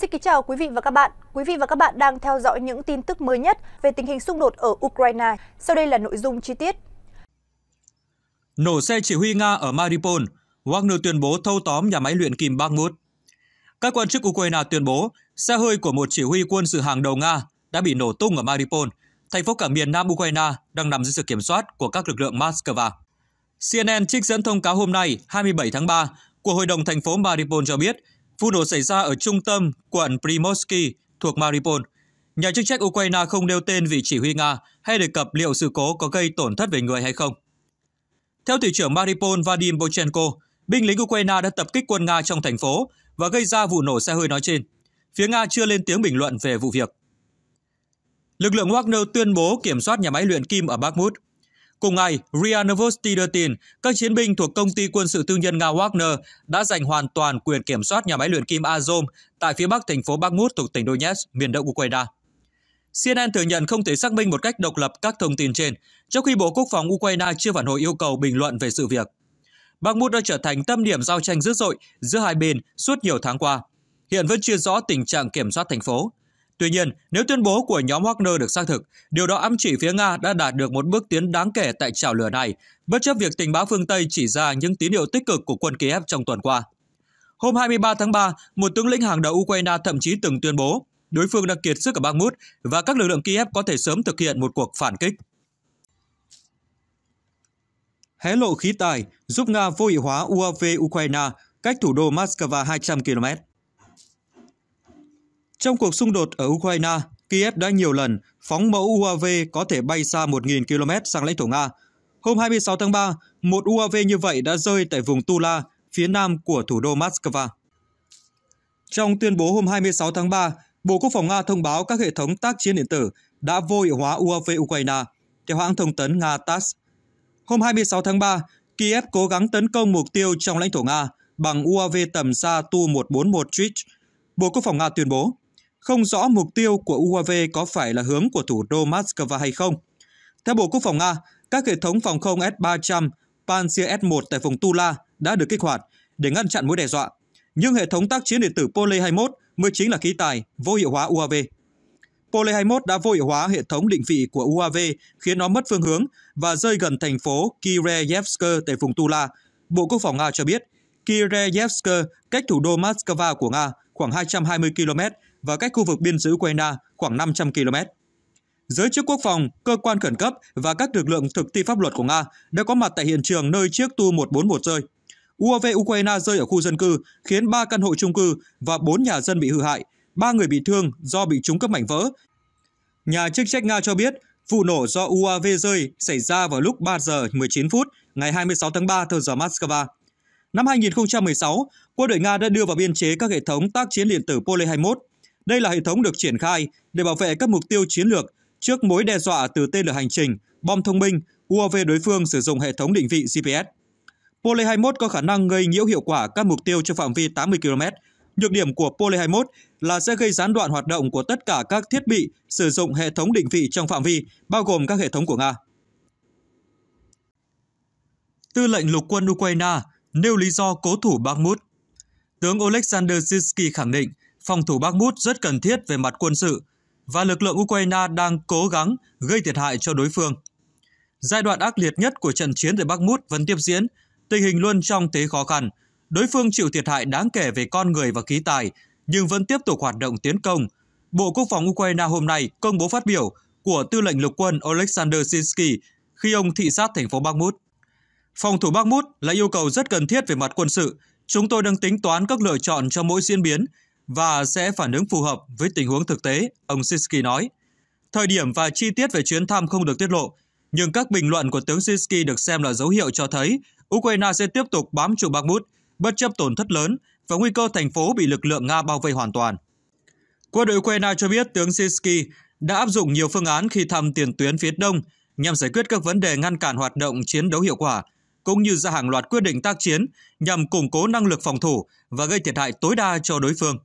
Xin kính chào quý vị và các bạn. Quý vị và các bạn đang theo dõi những tin tức mới nhất về tình hình xung đột ở Ukraine. Sau đây là nội dung chi tiết. Nổ xe chỉ huy Nga ở Mariupol, Wagner tuyên bố thâu tóm nhà máy luyện kim Bakhmut. Các quan chức Ukraine tuyên bố xe hơi của một chỉ huy quân sự hàng đầu Nga đã bị nổ tung ở Mariupol, thành phố cảng miền Nam Ukraine đang nằm dưới sự kiểm soát của các lực lượng Moscow. CNN trích dẫn thông cáo hôm nay, 27 tháng 3, của Hội đồng thành phố Mariupol cho biết Vụ nổ xảy ra ở trung tâm quận Primorsky thuộc Mariupol. Nhà chức trách Ukraine không nêu tên vị chỉ huy Nga hay đề cập liệu sự cố có gây tổn thất về người hay không. Theo thị trưởng Mariupol Vadim Bochenko, binh lính Ukraine đã tập kích quân Nga trong thành phố và gây ra vụ nổ xe hơi nói trên. Phía Nga chưa lên tiếng bình luận về vụ việc. Lực lượng Wagner tuyên bố kiểm soát nhà máy luyện kim ở Bakhmut – Cùng ngày, RIA Novosti đưa tin các chiến binh thuộc công ty quân sự tư nhân Nga Wagner đã giành hoàn toàn quyền kiểm soát nhà máy luyện kim Azom tại phía bắc thành phố Bakhmut thuộc tỉnh Donetsk, miền đông Ukraine. CNN thừa nhận không thể xác minh một cách độc lập các thông tin trên, trong khi Bộ Quốc phòng Ukraine chưa phản hồi yêu cầu bình luận về sự việc. Bakhmut đã trở thành tâm điểm giao tranh dữ dội giữa hai bên suốt nhiều tháng qua. Hiện vẫn chưa rõ tình trạng kiểm soát thành phố. Tuy nhiên, nếu tuyên bố của nhóm Wagner được xác thực, điều đó ám chỉ phía Nga đã đạt được một bước tiến đáng kể tại trào lửa này, bất chấp việc tình báo phương Tây chỉ ra những tín hiệu tích cực của quân Kiev trong tuần qua. Hôm 23 tháng 3, một tướng lĩnh hàng đầu Ukraine thậm chí từng tuyên bố đối phương đang kiệt sức ở Bakhmut và các lực lượng Kiev có thể sớm thực hiện một cuộc phản kích. Hé lộ khí tài giúp Nga vô hiệu hóa UAV Ukraine cách thủ đô Moscow 200 km. Trong cuộc xung đột ở Ukraine, Kiev đã nhiều lần phóng mẫu UAV có thể bay xa 1.000 km sang lãnh thổ Nga. Hôm 26 tháng 3, một UAV như vậy đã rơi tại vùng Tula, phía nam của thủ đô Moscow. Trong tuyên bố hôm 26 tháng 3, Bộ Quốc phòng Nga thông báo các hệ thống tác chiến điện tử đã vô hiệu hóa UAV Ukraine, theo hãng thông tấn Nga TASS. Hôm 26 tháng 3, Kiev cố gắng tấn công mục tiêu trong lãnh thổ Nga bằng UAV tầm xa Tu-141 Trich. Bộ Quốc phòng Nga tuyên bố không rõ mục tiêu của UAV có phải là hướng của thủ đô Moscow hay không. Theo Bộ Quốc phòng Nga, các hệ thống phòng không S-300 Pantsir S-1 tại vùng Tula đã được kích hoạt để ngăn chặn mối đe dọa, nhưng hệ thống tác chiến điện tử Pole 21 mới chính là khí tài vô hiệu hóa UAV. Pole 21 đã vô hiệu hóa hệ thống định vị của UAV khiến nó mất phương hướng và rơi gần thành phố Kireyevsk tại vùng Tula, Bộ Quốc phòng Nga cho biết. Kireyevsk cách thủ đô Moscow của Nga khoảng 220 km và cách khu vực biên giới Ukraine khoảng 500 km. Giới chức quốc phòng, cơ quan khẩn cấp và các lực lượng thực thi pháp luật của Nga đã có mặt tại hiện trường nơi chiếc Tu-141 rơi. UAV Ukraine rơi ở khu dân cư, khiến 3 căn hộ chung cư và 4 nhà dân bị hư hại, 3 người bị thương do bị trúng các mảnh vỡ. Nhà chức trách Nga cho biết, vụ nổ do UAV rơi xảy ra vào lúc 3 giờ 19 phút ngày 26 tháng 3 theo giờ Moscow. Năm 2016, quân đội Nga đã đưa vào biên chế các hệ thống tác chiến điện tử Pole 21 đây là hệ thống được triển khai để bảo vệ các mục tiêu chiến lược trước mối đe dọa từ tên lửa hành trình, bom thông minh, UAV đối phương sử dụng hệ thống định vị GPS. Pole 21 có khả năng gây nhiễu hiệu quả các mục tiêu trong phạm vi 80 km. Nhược điểm của Pole 21 là sẽ gây gián đoạn hoạt động của tất cả các thiết bị sử dụng hệ thống định vị trong phạm vi, bao gồm các hệ thống của Nga. Tư lệnh lục quân Ukraine nêu lý do cố thủ Bakhmut. Tướng Oleksandr Zizky khẳng định phòng thủ Bakhmut rất cần thiết về mặt quân sự và lực lượng Ukraine đang cố gắng gây thiệt hại cho đối phương. Giai đoạn ác liệt nhất của trận chiến tại Bakhmut vẫn tiếp diễn, tình hình luôn trong thế khó khăn. Đối phương chịu thiệt hại đáng kể về con người và khí tài, nhưng vẫn tiếp tục hoạt động tiến công. Bộ Quốc phòng Ukraine hôm nay công bố phát biểu của tư lệnh lục quân Oleksandr Sinsky khi ông thị sát thành phố Bakhmut. Phòng thủ Bakhmut là yêu cầu rất cần thiết về mặt quân sự. Chúng tôi đang tính toán các lựa chọn cho mỗi diễn biến và sẽ phản ứng phù hợp với tình huống thực tế, ông Sisky nói. Thời điểm và chi tiết về chuyến thăm không được tiết lộ, nhưng các bình luận của tướng Sisky được xem là dấu hiệu cho thấy Ukraine sẽ tiếp tục bám trụ Bakhmut bất chấp tổn thất lớn và nguy cơ thành phố bị lực lượng Nga bao vây hoàn toàn. Quân đội Ukraine cho biết tướng Sisky đã áp dụng nhiều phương án khi thăm tiền tuyến phía đông nhằm giải quyết các vấn đề ngăn cản hoạt động chiến đấu hiệu quả, cũng như ra hàng loạt quyết định tác chiến nhằm củng cố năng lực phòng thủ và gây thiệt hại tối đa cho đối phương.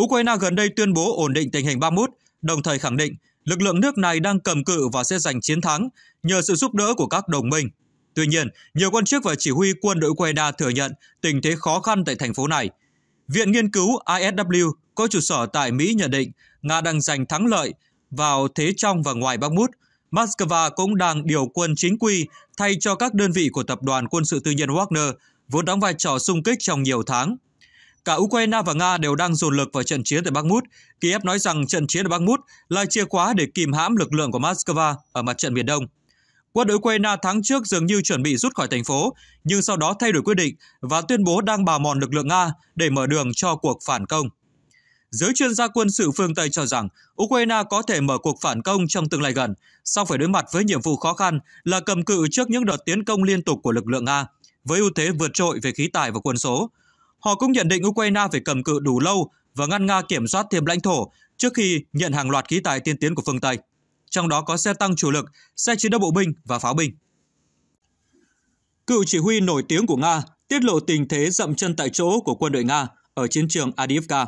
Ukraine gần đây tuyên bố ổn định tình hình Bakhmut, đồng thời khẳng định lực lượng nước này đang cầm cự và sẽ giành chiến thắng nhờ sự giúp đỡ của các đồng minh. Tuy nhiên, nhiều quan chức và chỉ huy quân đội Ukraine thừa nhận tình thế khó khăn tại thành phố này. Viện nghiên cứu ISW có trụ sở tại Mỹ nhận định Nga đang giành thắng lợi vào thế trong và ngoài Bakhmut. Moscow cũng đang điều quân chính quy thay cho các đơn vị của tập đoàn quân sự tư nhân Wagner, vốn đóng vai trò sung kích trong nhiều tháng. Cả Ukraine và Nga đều đang dồn lực vào trận chiến tại Bakhmut. Kiev nói rằng trận chiến ở Bakhmut là chìa khóa để kìm hãm lực lượng của Moscow ở mặt trận Biển Đông. Quân đội Ukraine tháng trước dường như chuẩn bị rút khỏi thành phố, nhưng sau đó thay đổi quyết định và tuyên bố đang bào mòn lực lượng Nga để mở đường cho cuộc phản công. Giới chuyên gia quân sự phương Tây cho rằng Ukraine có thể mở cuộc phản công trong tương lai gần, sau phải đối mặt với nhiệm vụ khó khăn là cầm cự trước những đợt tiến công liên tục của lực lượng Nga, với ưu thế vượt trội về khí tài và quân số. Họ cũng nhận định Ukraine phải cầm cự đủ lâu và ngăn Nga kiểm soát thêm lãnh thổ trước khi nhận hàng loạt khí tài tiên tiến của phương Tây, trong đó có xe tăng chủ lực, xe chiến đấu bộ binh và pháo binh. Cựu chỉ huy nổi tiếng của Nga tiết lộ tình thế dậm chân tại chỗ của quân đội Nga ở chiến trường Adivka.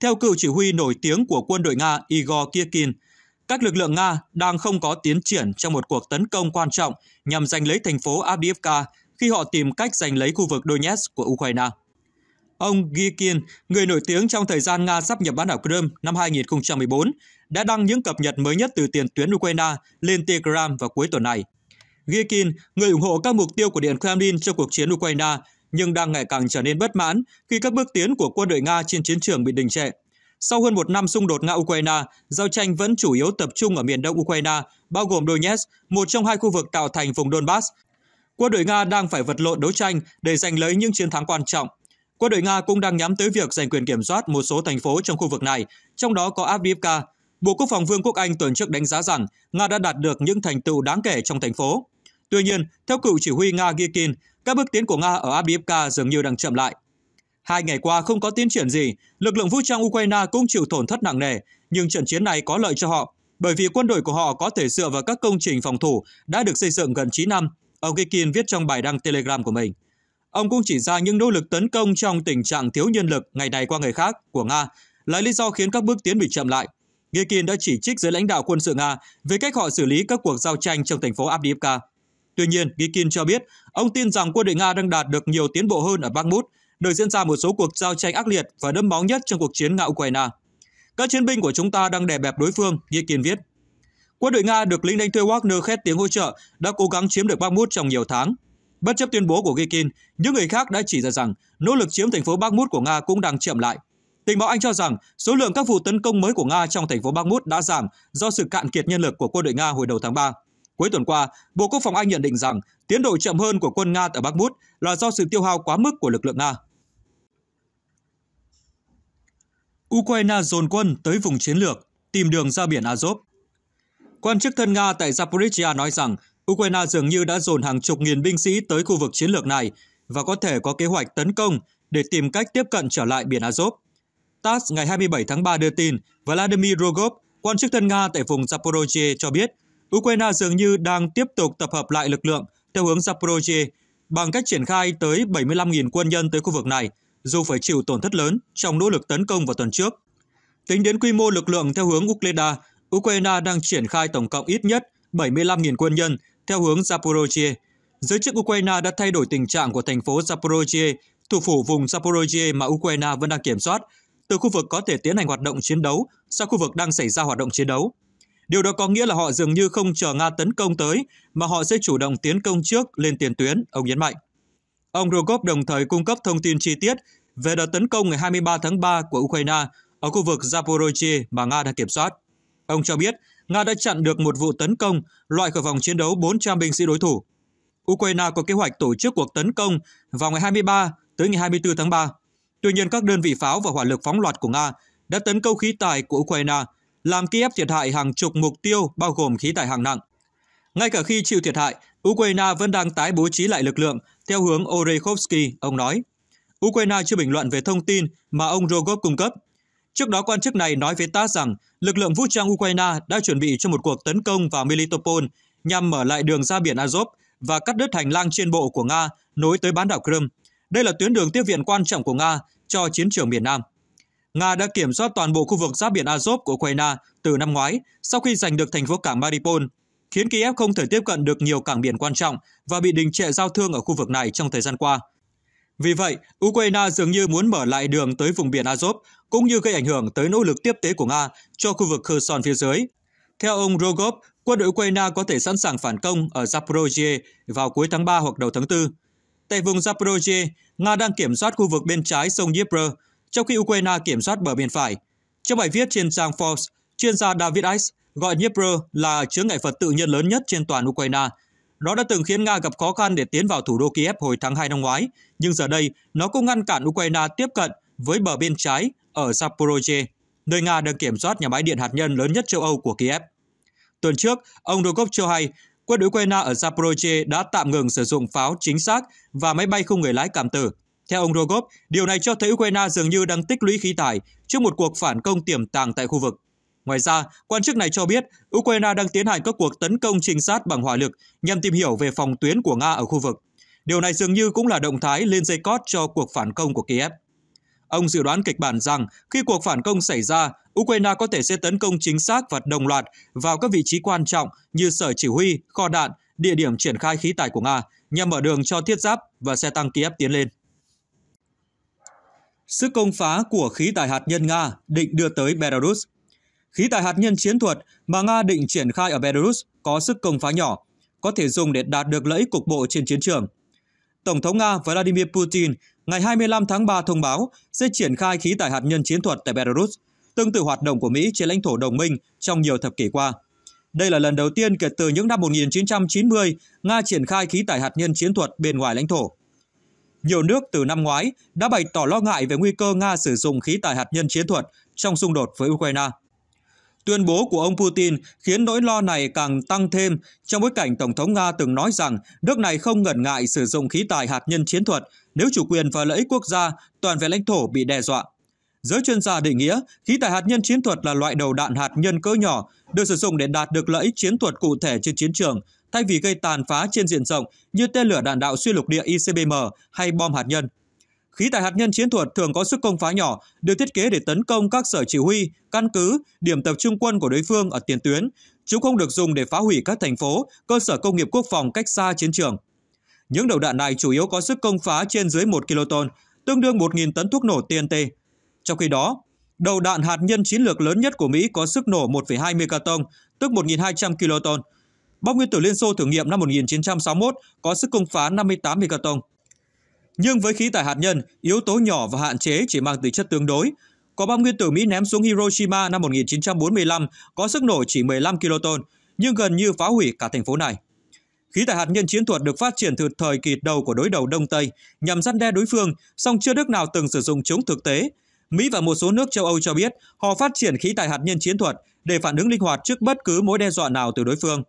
Theo cựu chỉ huy nổi tiếng của quân đội Nga Igor Kirkin, các lực lượng Nga đang không có tiến triển trong một cuộc tấn công quan trọng nhằm giành lấy thành phố Avdiivka khi họ tìm cách giành lấy khu vực Donetsk của Ukraine. Ông Gikin, người nổi tiếng trong thời gian Nga sắp nhập bán đảo Crimea năm 2014, đã đăng những cập nhật mới nhất từ tiền tuyến Ukraine lên Telegram vào cuối tuần này. Gikin, người ủng hộ các mục tiêu của Điện Kremlin trong cuộc chiến Ukraine, nhưng đang ngày càng trở nên bất mãn khi các bước tiến của quân đội Nga trên chiến trường bị đình trệ. Sau hơn một năm xung đột Nga-Ukraine, giao tranh vẫn chủ yếu tập trung ở miền đông Ukraine, bao gồm Donetsk, một trong hai khu vực tạo thành vùng Donbass. Quân đội Nga đang phải vật lộn đấu tranh để giành lấy những chiến thắng quan trọng Quân đội Nga cũng đang nhắm tới việc giành quyền kiểm soát một số thành phố trong khu vực này, trong đó có Avdiivka. Bộ Quốc phòng Vương quốc Anh tuần trước đánh giá rằng Nga đã đạt được những thành tựu đáng kể trong thành phố. Tuy nhiên, theo cựu chỉ huy Nga Gikin, các bước tiến của Nga ở Avdiivka dường như đang chậm lại. Hai ngày qua không có tiến triển gì, lực lượng vũ trang Ukraine cũng chịu tổn thất nặng nề, nhưng trận chiến này có lợi cho họ, bởi vì quân đội của họ có thể dựa vào các công trình phòng thủ đã được xây dựng gần 9 năm, ông Gikin viết trong bài đăng Telegram của mình. Ông cũng chỉ ra những nỗ lực tấn công trong tình trạng thiếu nhân lực ngày này qua người khác của Nga là lý do khiến các bước tiến bị chậm lại. Girkin đã chỉ trích giới lãnh đạo quân sự Nga về cách họ xử lý các cuộc giao tranh trong thành phố Abdiivka. Tuy nhiên, Girkin cho biết ông tin rằng quân đội Nga đang đạt được nhiều tiến bộ hơn ở Bakhmut, nơi diễn ra một số cuộc giao tranh ác liệt và đẫm máu nhất trong cuộc chiến Nga-Ukraine. Các chiến binh của chúng ta đang đè bẹp đối phương, Girkin viết. Quân đội Nga được lính đánh thuê Wagner khét tiếng hỗ trợ đã cố gắng chiếm được Bakhmut trong nhiều tháng, Bất chấp tuyên bố của Gikin, những người khác đã chỉ ra rằng nỗ lực chiếm thành phố Bakhmut của Nga cũng đang chậm lại. Tình báo Anh cho rằng số lượng các vụ tấn công mới của Nga trong thành phố Bakhmut đã giảm do sự cạn kiệt nhân lực của quân đội Nga hồi đầu tháng 3. Cuối tuần qua, Bộ Quốc phòng Anh nhận định rằng tiến độ chậm hơn của quân Nga tại Bakhmut là do sự tiêu hao quá mức của lực lượng Nga. Ukraine dồn quân tới vùng chiến lược, tìm đường ra biển Azov. Quan chức thân Nga tại Zaporizhia nói rằng Ukraine dường như đã dồn hàng chục nghìn binh sĩ tới khu vực chiến lược này và có thể có kế hoạch tấn công để tìm cách tiếp cận trở lại biển Azov. TASS ngày 27 tháng 3 đưa tin Vladimir Rogov, quan chức thân Nga tại vùng Zaporozhye cho biết Ukraine dường như đang tiếp tục tập hợp lại lực lượng theo hướng Zaporozhye bằng cách triển khai tới 75.000 quân nhân tới khu vực này, dù phải chịu tổn thất lớn trong nỗ lực tấn công vào tuần trước. Tính đến quy mô lực lượng theo hướng Ukleda, Ukraine đang triển khai tổng cộng ít nhất 75.000 quân nhân theo hướng Zaporozhye. Giới chức Ukraine đã thay đổi tình trạng của thành phố Zaporozhye, thủ phủ vùng Zaporozhye mà Ukraine vẫn đang kiểm soát, từ khu vực có thể tiến hành hoạt động chiến đấu sang khu vực đang xảy ra hoạt động chiến đấu. Điều đó có nghĩa là họ dường như không chờ Nga tấn công tới, mà họ sẽ chủ động tiến công trước lên tiền tuyến, ông nhấn mạnh. Ông Rogov đồng thời cung cấp thông tin chi tiết về đợt tấn công ngày 23 tháng 3 của Ukraine ở khu vực Zaporozhye mà Nga đang kiểm soát. Ông cho biết Nga đã chặn được một vụ tấn công, loại khỏi vòng chiến đấu 400 binh sĩ đối thủ. Ukraine có kế hoạch tổ chức cuộc tấn công vào ngày 23 tới ngày 24 tháng 3. Tuy nhiên, các đơn vị pháo và hỏa lực phóng loạt của Nga đã tấn công khí tài của Ukraine, làm Kiev thiệt hại hàng chục mục tiêu bao gồm khí tài hạng nặng. Ngay cả khi chịu thiệt hại, Ukraine vẫn đang tái bố trí lại lực lượng theo hướng Orekhovsky, ông nói. Ukraine chưa bình luận về thông tin mà ông Rogov cung cấp, Trước đó, quan chức này nói với ta rằng lực lượng vũ trang Ukraine đã chuẩn bị cho một cuộc tấn công vào Melitopol nhằm mở lại đường ra biển Azov và cắt đứt hành lang trên bộ của Nga nối tới bán đảo Crimea. Đây là tuyến đường tiếp viện quan trọng của Nga cho chiến trường miền Nam. Nga đã kiểm soát toàn bộ khu vực giáp biển Azov của Ukraine từ năm ngoái sau khi giành được thành phố cảng Mariupol, khiến Kiev không thể tiếp cận được nhiều cảng biển quan trọng và bị đình trệ giao thương ở khu vực này trong thời gian qua – vì vậy, Ukraine dường như muốn mở lại đường tới vùng biển Azov, cũng như gây ảnh hưởng tới nỗ lực tiếp tế của Nga cho khu vực Kherson phía dưới. Theo ông Rogov, quân đội Ukraine có thể sẵn sàng phản công ở Zaporozhye vào cuối tháng 3 hoặc đầu tháng 4. Tại vùng Zaporozhye, Nga đang kiểm soát khu vực bên trái sông Dnipro, trong khi Ukraine kiểm soát bờ biển phải. Trong bài viết trên trang Forbes, chuyên gia David Ice gọi Dnipro là chướng ngại vật tự nhiên lớn nhất trên toàn Ukraine – đó đã từng khiến Nga gặp khó khăn để tiến vào thủ đô Kiev hồi tháng 2 năm ngoái, nhưng giờ đây nó cũng ngăn cản Ukraine tiếp cận với bờ bên trái ở Zaporozhye, nơi Nga đang kiểm soát nhà máy điện hạt nhân lớn nhất châu Âu của Kiev. Tuần trước, ông Rogov cho hay quân đội Ukraine ở Zaporozhye đã tạm ngừng sử dụng pháo chính xác và máy bay không người lái cảm tử. Theo ông Rogov, điều này cho thấy Ukraine dường như đang tích lũy khí tài trước một cuộc phản công tiềm tàng tại khu vực. Ngoài ra, quan chức này cho biết Ukraine đang tiến hành các cuộc tấn công trinh sát bằng hỏa lực nhằm tìm hiểu về phòng tuyến của Nga ở khu vực. Điều này dường như cũng là động thái lên dây cót cho cuộc phản công của Kiev. Ông dự đoán kịch bản rằng khi cuộc phản công xảy ra, Ukraine có thể sẽ tấn công chính xác và đồng loạt vào các vị trí quan trọng như sở chỉ huy, kho đạn, địa điểm triển khai khí tài của Nga nhằm mở đường cho thiết giáp và xe tăng Kiev tiến lên. Sức công phá của khí tài hạt nhân Nga định đưa tới Belarus Khí tài hạt nhân chiến thuật mà Nga định triển khai ở Belarus có sức công phá nhỏ, có thể dùng để đạt được lợi ích cục bộ trên chiến trường. Tổng thống Nga Vladimir Putin ngày 25 tháng 3 thông báo sẽ triển khai khí tài hạt nhân chiến thuật tại Belarus, tương tự hoạt động của Mỹ trên lãnh thổ đồng minh trong nhiều thập kỷ qua. Đây là lần đầu tiên kể từ những năm 1990 Nga triển khai khí tài hạt nhân chiến thuật bên ngoài lãnh thổ. Nhiều nước từ năm ngoái đã bày tỏ lo ngại về nguy cơ Nga sử dụng khí tài hạt nhân chiến thuật trong xung đột với Ukraine. Tuyên bố của ông Putin khiến nỗi lo này càng tăng thêm trong bối cảnh Tổng thống Nga từng nói rằng nước này không ngần ngại sử dụng khí tài hạt nhân chiến thuật nếu chủ quyền và lợi ích quốc gia toàn vẹn lãnh thổ bị đe dọa. Giới chuyên gia định nghĩa, khí tài hạt nhân chiến thuật là loại đầu đạn hạt nhân cỡ nhỏ được sử dụng để đạt được lợi ích chiến thuật cụ thể trên chiến trường, thay vì gây tàn phá trên diện rộng như tên lửa đạn đạo xuyên lục địa ICBM hay bom hạt nhân. Khí tài hạt nhân chiến thuật thường có sức công phá nhỏ, được thiết kế để tấn công các sở chỉ huy, căn cứ, điểm tập trung quân của đối phương ở tiền tuyến. Chúng không được dùng để phá hủy các thành phố, cơ sở công nghiệp quốc phòng cách xa chiến trường. Những đầu đạn này chủ yếu có sức công phá trên dưới 1 kiloton, tương đương 1.000 tấn thuốc nổ TNT. Trong khi đó, đầu đạn hạt nhân chiến lược lớn nhất của Mỹ có sức nổ 1,2 megaton, tức 1.200 kiloton. Bom nguyên tử Liên Xô thử nghiệm năm 1961 có sức công phá 58 megaton. Nhưng với khí tải hạt nhân, yếu tố nhỏ và hạn chế chỉ mang tính chất tương đối. Quả bom nguyên tử Mỹ ném xuống Hiroshima năm 1945 có sức nổ chỉ 15 kiloton, nhưng gần như phá hủy cả thành phố này. Khí tải hạt nhân chiến thuật được phát triển từ thời kỳ đầu của đối đầu Đông Tây nhằm răn đe đối phương, song chưa nước nào từng sử dụng chúng thực tế. Mỹ và một số nước châu Âu cho biết họ phát triển khí tải hạt nhân chiến thuật để phản ứng linh hoạt trước bất cứ mối đe dọa nào từ đối phương.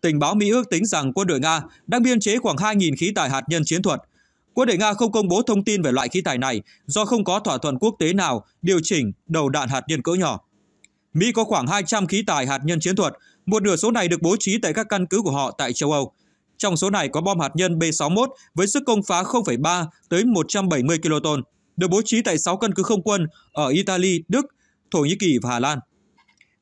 Tình báo Mỹ ước tính rằng quân đội Nga đang biên chế khoảng 2.000 khí tải hạt nhân chiến thuật – Quân đội Nga không công bố thông tin về loại khí tài này do không có thỏa thuận quốc tế nào điều chỉnh đầu đạn hạt nhân cỡ nhỏ. Mỹ có khoảng 200 khí tài hạt nhân chiến thuật, một nửa số này được bố trí tại các căn cứ của họ tại châu Âu. Trong số này có bom hạt nhân B-61 với sức công phá 0,3 tới 170 kiloton, được bố trí tại 6 căn cứ không quân ở Italy, Đức, Thổ Nhĩ Kỳ và Hà Lan.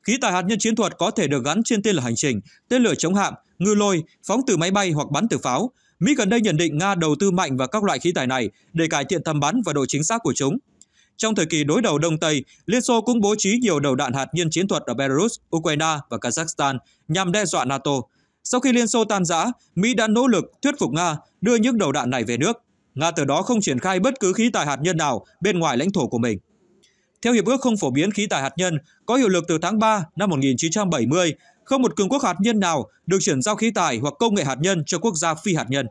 Khí tài hạt nhân chiến thuật có thể được gắn trên tên lửa hành trình, tên lửa chống hạm, ngư lôi, phóng từ máy bay hoặc bắn từ pháo, Mỹ gần đây nhận định Nga đầu tư mạnh vào các loại khí tài này để cải thiện tầm bắn và độ chính xác của chúng. Trong thời kỳ đối đầu Đông Tây, Liên Xô cũng bố trí nhiều đầu đạn hạt nhân chiến thuật ở Belarus, Ukraine và Kazakhstan nhằm đe dọa NATO. Sau khi Liên Xô tan rã, Mỹ đã nỗ lực thuyết phục Nga đưa những đầu đạn này về nước. Nga từ đó không triển khai bất cứ khí tài hạt nhân nào bên ngoài lãnh thổ của mình. Theo Hiệp ước không phổ biến khí tài hạt nhân, có hiệu lực từ tháng 3 năm 1970, không một cường quốc hạt nhân nào được chuyển giao khí tài hoặc công nghệ hạt nhân cho quốc gia phi hạt nhân.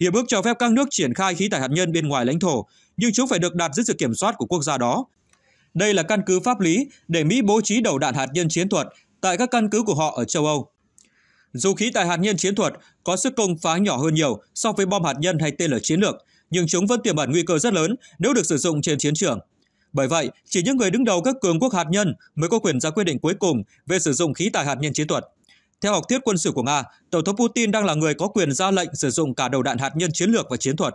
Hiệp ước cho phép các nước triển khai khí tài hạt nhân bên ngoài lãnh thổ, nhưng chúng phải được đặt dưới sự kiểm soát của quốc gia đó. Đây là căn cứ pháp lý để Mỹ bố trí đầu đạn hạt nhân chiến thuật tại các căn cứ của họ ở châu Âu. Dù khí tài hạt nhân chiến thuật có sức công phá nhỏ hơn nhiều so với bom hạt nhân hay tên lửa chiến lược, nhưng chúng vẫn tiềm ẩn nguy cơ rất lớn nếu được sử dụng trên chiến trường. Bởi vậy, chỉ những người đứng đầu các cường quốc hạt nhân mới có quyền ra quyết định cuối cùng về sử dụng khí tài hạt nhân chiến thuật. Theo học thuyết quân sự của Nga, Tổng thống Putin đang là người có quyền ra lệnh sử dụng cả đầu đạn hạt nhân chiến lược và chiến thuật.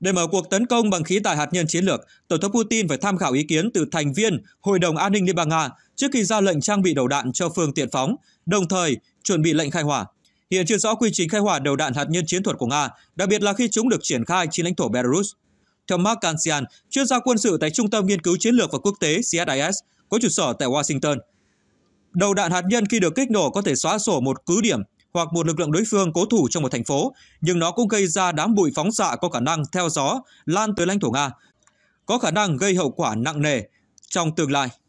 Để mở cuộc tấn công bằng khí tài hạt nhân chiến lược, Tổng thống Putin phải tham khảo ý kiến từ thành viên Hội đồng An ninh Liên bang Nga trước khi ra lệnh trang bị đầu đạn cho phương tiện phóng, đồng thời chuẩn bị lệnh khai hỏa. Hiện chưa rõ quy trình khai hỏa đầu đạn hạt nhân chiến thuật của Nga, đặc biệt là khi chúng được triển khai trên lãnh thổ Belarus. Theo Mark Kansian, chuyên gia quân sự tại Trung tâm Nghiên cứu Chiến lược và Quốc tế CSIS, có trụ sở tại Washington. Đầu đạn hạt nhân khi được kích nổ có thể xóa sổ một cứ điểm hoặc một lực lượng đối phương cố thủ trong một thành phố, nhưng nó cũng gây ra đám bụi phóng xạ có khả năng theo gió lan tới lãnh thổ Nga, có khả năng gây hậu quả nặng nề trong tương lai.